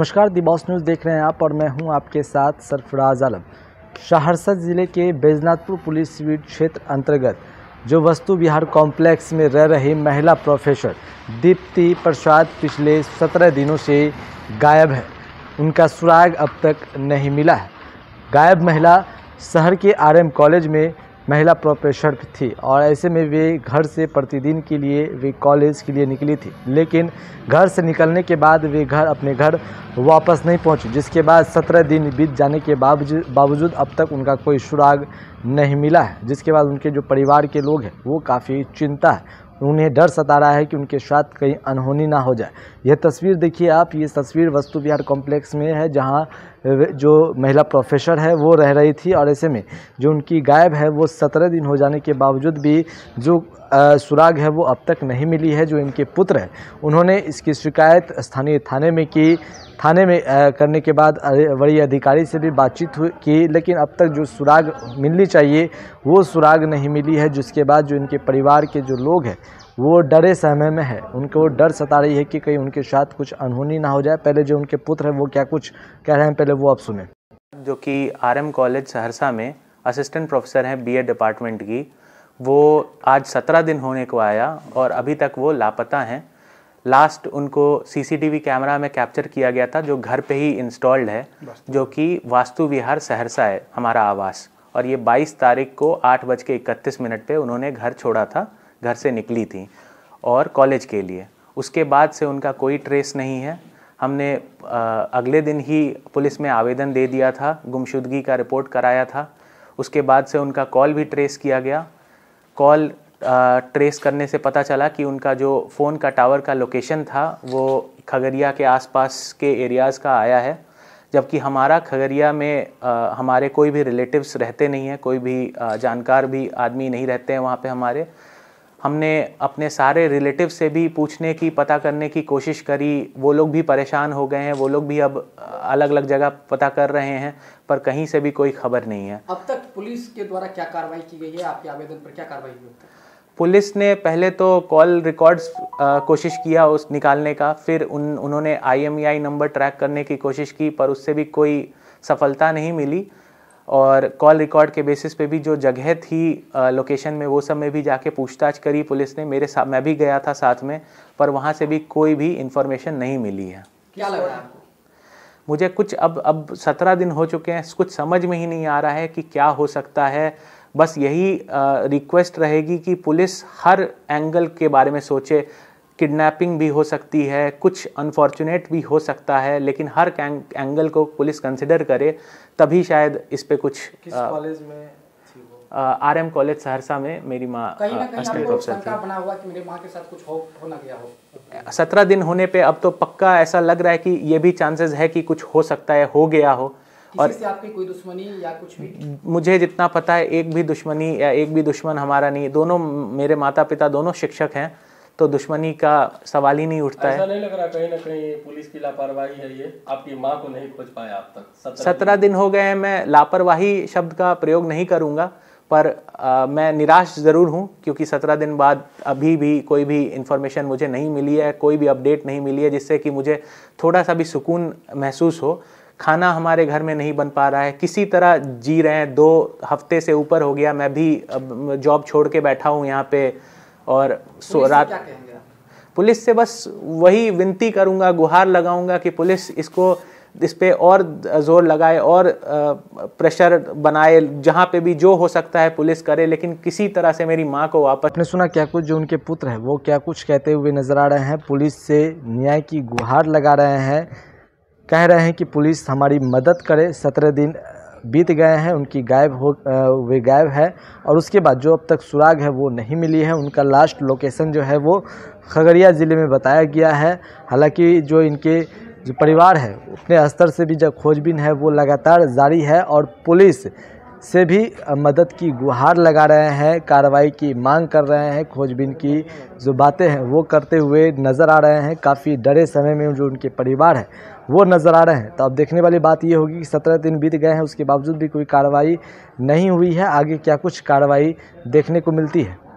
नमस्कार दिबॉस न्यूज़ देख रहे हैं आप और मैं हूं आपके साथ सरफराज आलम सहरसा ज़िले के बेजनाथपुर पुलिस स्वीट क्षेत्र अंतर्गत जो वस्तु विहार कॉम्प्लेक्स में रह रही महिला प्रोफेसर दीप्ति प्रसाद पिछले सत्रह दिनों से गायब है उनका सुराग अब तक नहीं मिला है गायब महिला शहर के आर कॉलेज में महिला प्रोफेसर थी और ऐसे में वे घर से प्रतिदिन के लिए वे कॉलेज के लिए निकली थी लेकिन घर से निकलने के बाद वे घर अपने घर वापस नहीं पहुंची जिसके बाद सत्रह दिन बीत जाने के बावजूद बावजूद अब तक उनका कोई सुराग नहीं मिला है जिसके बाद उनके जो परिवार के लोग हैं वो काफ़ी चिंता है उन्हें डर सता रहा है कि उनके साथ कहीं अनहोनी ना हो जाए यह तस्वीर देखिए आप ये तस्वीर वस्तु विहार कॉम्प्लेक्स में है जहाँ जो महिला प्रोफेसर है वो रह रही थी और ऐसे में जो उनकी गायब है वो सत्रह दिन हो जाने के बावजूद भी जो सुराग है वो अब तक नहीं मिली है जो इनके पुत्र हैं उन्होंने इसकी शिकायत स्थानीय थाने में की थाने में करने के बाद वरीय अधिकारी से भी बातचीत हुई की लेकिन अब तक जो सुराग मिलनी चाहिए वो सुराग नहीं मिली है जिसके बाद जो इनके परिवार के जो लोग हैं वो डरे सहमे में है उनको डर सता रही है कि कहीं उनके साथ कुछ अनहोनी ना हो जाए पहले जो उनके पुत्र हैं वो क्या कुछ कह रहे हैं पहले वो आप सुने जो कि आर कॉलेज सहरसा में असिस्टेंट प्रोफेसर हैं बी डिपार्टमेंट की वो आज सत्रह दिन होने को आया और अभी तक वो लापता हैं लास्ट उनको सीसीटीवी कैमरा में कैप्चर किया गया था जो घर पे ही इंस्टॉल्ड है जो कि वास्तु विहार सहरसा है हमारा आवास और ये 22 तारीख को आठ बज के इकतीस मिनट पर उन्होंने घर छोड़ा था घर से निकली थी और कॉलेज के लिए उसके बाद से उनका कोई ट्रेस नहीं है हमने अगले दिन ही पुलिस में आवेदन दे दिया था गुमशुदगी का रिपोर्ट कराया था उसके बाद से उनका कॉल भी ट्रेस किया गया कॉल ट्रेस करने से पता चला कि उनका जो फ़ोन का टावर का लोकेशन था वो खगड़िया के आसपास के एरियाज़ का आया है जबकि हमारा खगड़िया में आ, हमारे कोई भी रिलेटिव्स रहते नहीं हैं कोई भी आ, जानकार भी आदमी नहीं रहते हैं वहाँ पे हमारे हमने अपने सारे रिलेटिव से भी पूछने की पता करने की कोशिश करी वो लोग भी परेशान हो गए हैं वो लोग भी अब अलग अलग जगह पता कर रहे हैं पर कहीं से भी कोई खबर नहीं है अब तक पुलिस के द्वारा क्या कार्रवाई की गई है आपके आवेदन पर क्या कार्रवाई हुई पुलिस ने पहले तो कॉल रिकॉर्ड्स कोशिश किया उस निकालने का फिर उन उन्होंने आईएमईआई e नंबर ट्रैक करने की कोशिश की पर उससे भी कोई सफलता नहीं मिली और कॉल रिकॉर्ड के बेसिस पे भी जो जगह थी लोकेशन में वो सब में भी जाके पूछताछ करी पुलिस ने मेरे साथ मैं भी गया था साथ में पर वहाँ से भी कोई भी इन्फॉर्मेशन नहीं मिली है क्या लग रहा है आपको मुझे कुछ अब अब सत्रह दिन हो चुके हैं कुछ समझ में ही नहीं आ रहा है कि क्या हो सकता है बस यही रिक्वेस्ट रहेगी कि पुलिस हर एंगल के बारे में सोचे किडनैपिंग भी हो सकती है कुछ अनफॉर्चुनेट भी हो सकता है लेकिन हर एंगल को पुलिस कंसिडर करे तभी शायद इस पे कुछ कॉलेज में आर एम कॉलेज सहरसा में मेरी माँ असिस्टेंट प्रोफेसर थी बना हुआ कि माँ के साथ कुछ हो हो ना गया हो सत्रह दिन होने पे अब तो पक्का ऐसा लग रहा है कि ये भी चांसेस है कि कुछ हो सकता है हो गया हो और से आपकी कोई दुश्मनी या कुछ भी मुझे जितना पता है एक भी दुश्मनी या एक भी दुश्मन हमारा नहीं दोनों मेरे माता पिता दोनों शिक्षक हैं तो दुश्मनी का सवाल ही नहीं उठता ऐसा है नहीं लग रहा कहीं ना कहीं पुलिस की लापरवाही है ये आपकी माँ को नहीं खोज पाया आप तक सत्रह दिन हो गए हैं मैं लापरवाही शब्द का प्रयोग नहीं करूँगा पर आ, मैं निराश ज़रूर हूं क्योंकि सत्रह दिन बाद अभी भी कोई भी इन्फॉर्मेशन मुझे नहीं मिली है कोई भी अपडेट नहीं मिली है जिससे कि मुझे थोड़ा सा भी सुकून महसूस हो खाना हमारे घर में नहीं बन पा रहा है किसी तरह जी रहे हैं दो हफ्ते से ऊपर हो गया मैं भी जॉब छोड़ के बैठा हूँ यहाँ पे और सो रात पुलिस से बस वही विनती करूँगा गुहार लगाऊंगा कि पुलिस इसको इस पर और जोर लगाए और प्रेशर बनाए जहाँ पे भी जो हो सकता है पुलिस करे लेकिन किसी तरह से मेरी माँ को वापस ने सुना क्या कुछ जो उनके पुत्र हैं वो क्या कुछ कहते हुए नजर आ रहे हैं पुलिस से न्याय की गुहार लगा रहे हैं कह रहे हैं कि पुलिस हमारी मदद करे सत्रह दिन बीत गए हैं उनकी गायब हो वे गायब है और उसके बाद जो अब तक सुराग है वो नहीं मिली है उनका लास्ट लोकेशन जो है वो खगड़िया ज़िले में बताया गया है हालांकि जो इनके जो परिवार है अपने स्तर से भी जो खोजबीन है वो लगातार जारी है और पुलिस से भी मदद की गुहार लगा रहे हैं कार्रवाई की मांग कर रहे हैं खोजबीन की जो बातें हैं वो करते हुए नज़र आ रहे हैं काफ़ी डरे समय में जो उनके परिवार है वो नज़र आ रहे हैं तो अब देखने वाली बात ये होगी कि सत्रह दिन बीत गए हैं उसके बावजूद भी कोई कार्रवाई नहीं हुई है आगे क्या कुछ कार्रवाई देखने को मिलती है